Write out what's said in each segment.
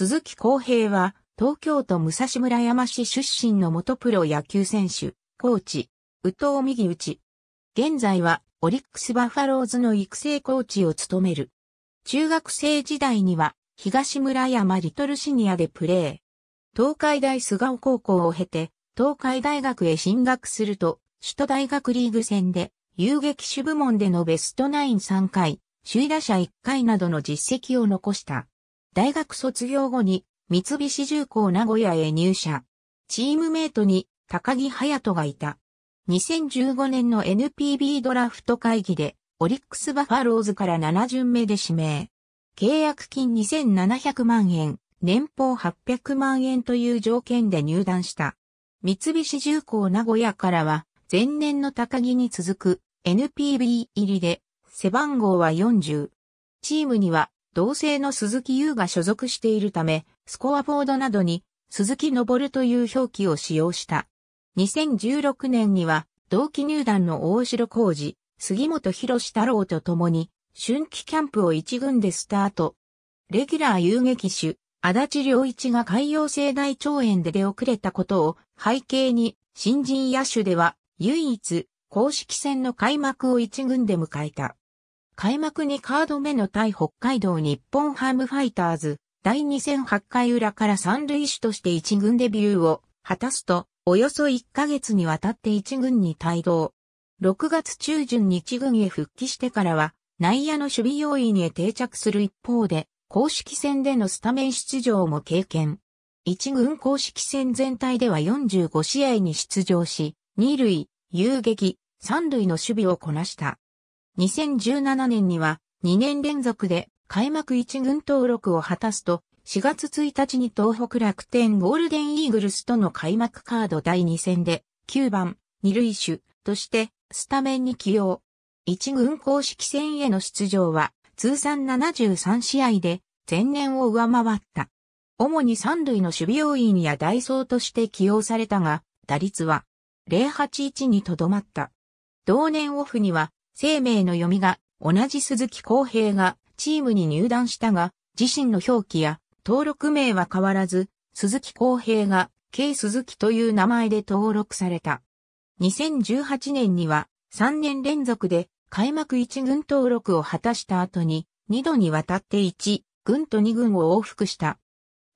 鈴木康平は、東京都武蔵村山市出身の元プロ野球選手、コーチ、宇藤右打ち。現在は、オリックスバファローズの育成コーチを務める。中学生時代には、東村山リトルシニアでプレー。東海大菅生高校を経て、東海大学へ進学すると、首都大学リーグ戦で、遊撃手部門でのベストナイン3回、首位打者1回などの実績を残した。大学卒業後に三菱重工名古屋へ入社。チームメイトに高木隼人がいた。2015年の NPB ドラフト会議でオリックスバファローズから7巡目で指名。契約金2700万円、年俸800万円という条件で入団した。三菱重工名古屋からは前年の高木に続く NPB 入りで背番号は40。チームには同性の鈴木優が所属しているため、スコアボードなどに鈴木昇という表記を使用した。2016年には、同期入団の大城浩二、杉本博太郎と共に、春季キャンプを一軍でスタート。レギュラー遊撃手、足立良一が海洋性大腸炎で出遅れたことを背景に、新人野手では唯一、公式戦の開幕を一軍で迎えた。開幕2カード目の対北海道日本ハムファイターズ、第2戦8回裏から三塁手として1軍デビューを果たすと、およそ1ヶ月にわたって1軍に帯同。6月中旬に一軍へ復帰してからは、内野の守備要員へ定着する一方で、公式戦でのスタメン出場も経験。1軍公式戦全体では45試合に出場し、二塁、遊撃、3塁の守備をこなした。2017年には2年連続で開幕1軍登録を果たすと、4月1日に東北楽天ゴールデンイーグルスとの開幕カード第2戦で9番2塁手としてスタメンに起用。1軍公式戦への出場は通算73試合で前年を上回った。主に三塁の守備要員やダイソーとして起用されたが、打率は081にとどまった。同年オフには生命の読みが、同じ鈴木康平がチームに入団したが、自身の表記や登録名は変わらず、鈴木康平が K 鈴木という名前で登録された。2018年には3年連続で開幕1軍登録を果たした後に2度にわたって1軍と2軍を往復した。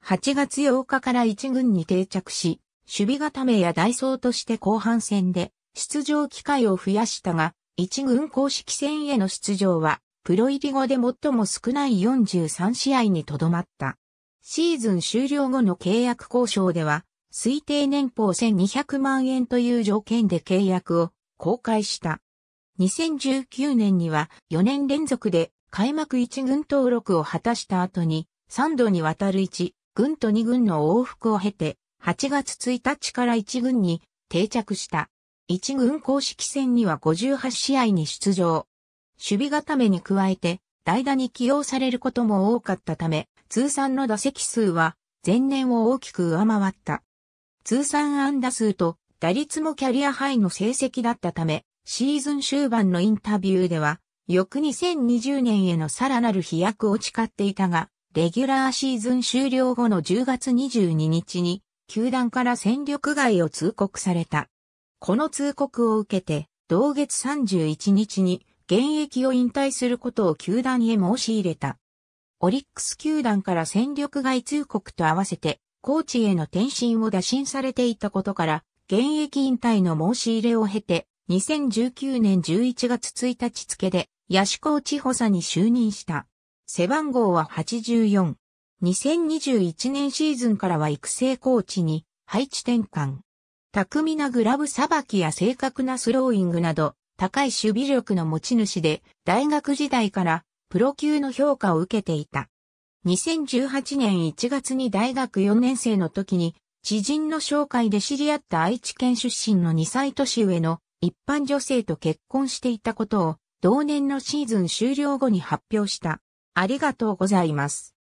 8月8日から1軍に定着し、守備固めやダイソーとして後半戦で出場機会を増やしたが、一軍公式戦への出場は、プロ入り後で最も少ない43試合にとどまった。シーズン終了後の契約交渉では、推定年俸1200万円という条件で契約を公開した。2019年には4年連続で開幕1軍登録を果たした後に3度にわたる1軍と2軍の往復を経て8月1日から1軍に定着した。一軍公式戦には58試合に出場。守備固めに加えて、代打に起用されることも多かったため、通算の打席数は前年を大きく上回った。通算安打数と打率もキャリアハイの成績だったため、シーズン終盤のインタビューでは、翌2020年へのさらなる飛躍を誓っていたが、レギュラーシーズン終了後の10月22日に、球団から戦力外を通告された。この通告を受けて、同月31日に現役を引退することを球団へ申し入れた。オリックス球団から戦力外通告と合わせて、コーチへの転身を打診されていたことから、現役引退の申し入れを経て、2019年11月1日付で、ヤシコーチ補佐に就任した。背番号は84。2021年シーズンからは育成コーチに配置転換。巧みなグラブさばきや正確なスローイングなど、高い守備力の持ち主で、大学時代からプロ級の評価を受けていた。2018年1月に大学4年生の時に、知人の紹介で知り合った愛知県出身の2歳年上の一般女性と結婚していたことを、同年のシーズン終了後に発表した。ありがとうございます。